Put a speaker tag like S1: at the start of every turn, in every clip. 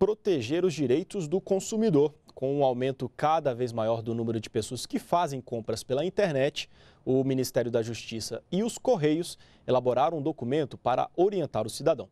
S1: proteger os direitos do consumidor. Com o um aumento cada vez maior do número de pessoas que fazem compras pela internet, o Ministério da Justiça e os Correios elaboraram um documento para orientar o cidadão.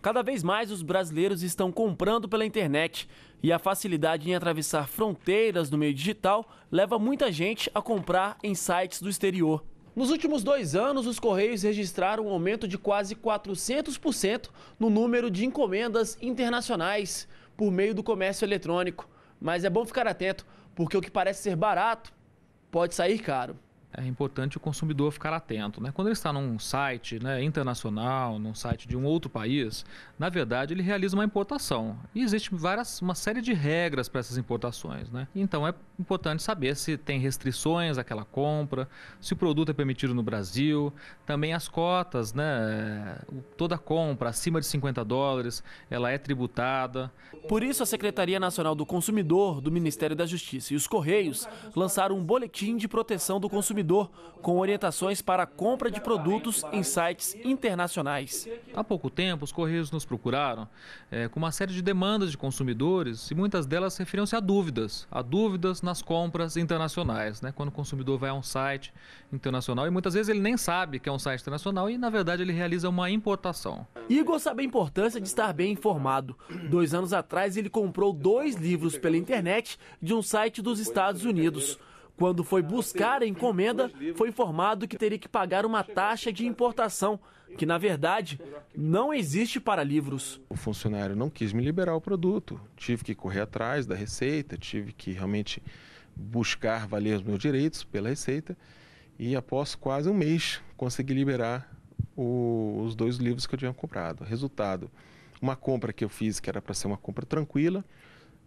S2: Cada vez mais os brasileiros estão comprando pela internet e a facilidade em atravessar fronteiras no meio digital leva muita gente a comprar em sites do exterior. Nos últimos dois anos, os Correios registraram um aumento de quase 400% no número de encomendas internacionais por meio do comércio eletrônico. Mas é bom ficar atento, porque o que parece ser barato pode sair caro
S3: é importante o consumidor ficar atento. Né? Quando ele está num site né, internacional, num site de um outro país, na verdade ele realiza uma importação. E existe várias, uma série de regras para essas importações. Né? Então é importante saber se tem restrições àquela compra, se o produto é permitido no Brasil, também as cotas, né? toda compra acima de 50 dólares, ela é tributada. Por isso a Secretaria Nacional do Consumidor do
S2: Ministério da Justiça e os Correios lançaram um boletim de proteção do consumidor consumidor com orientações
S3: para a compra de produtos em sites internacionais. Há pouco tempo, os Correios nos procuraram é, com uma série de demandas de consumidores e muitas delas referiam-se a dúvidas, a dúvidas nas compras internacionais, né? quando o consumidor vai a um site internacional e muitas vezes ele nem sabe que é um site internacional e, na verdade, ele realiza uma importação. Igor sabe a importância de estar bem informado. Dois anos atrás, ele comprou dois livros pela internet
S2: de um site dos Estados Unidos. Quando foi ah, buscar a encomenda, foi informado que
S4: teria que pagar uma taxa de importação, que na verdade não existe para livros. O funcionário não quis me liberar o produto. Tive que correr atrás da receita, tive que realmente buscar valer os meus direitos pela receita. E após quase um mês, consegui liberar o, os dois livros que eu tinha comprado. Resultado: uma compra que eu fiz que era para ser uma compra tranquila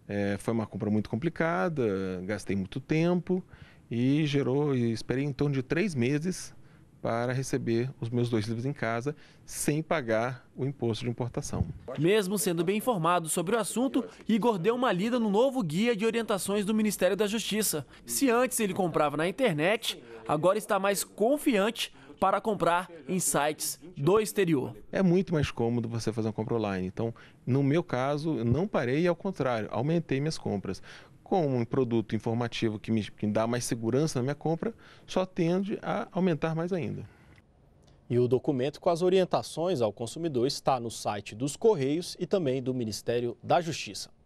S4: é, foi uma compra muito complicada, gastei muito tempo e gerou, e esperei em torno de três meses para receber os meus dois livros em casa sem pagar o imposto de importação.
S2: Mesmo sendo bem informado sobre o assunto, Igor deu uma lida no novo guia de orientações do Ministério da Justiça. Se antes ele comprava na internet, agora está mais confiante para comprar em sites do exterior.
S4: É muito mais cômodo você fazer uma compra online. Então, no meu caso, eu não parei, ao contrário, aumentei minhas compras. com um produto informativo que me, que me dá mais segurança na minha compra, só tende a aumentar mais ainda. E o documento com as orientações ao consumidor está no site
S1: dos Correios e também do Ministério da Justiça.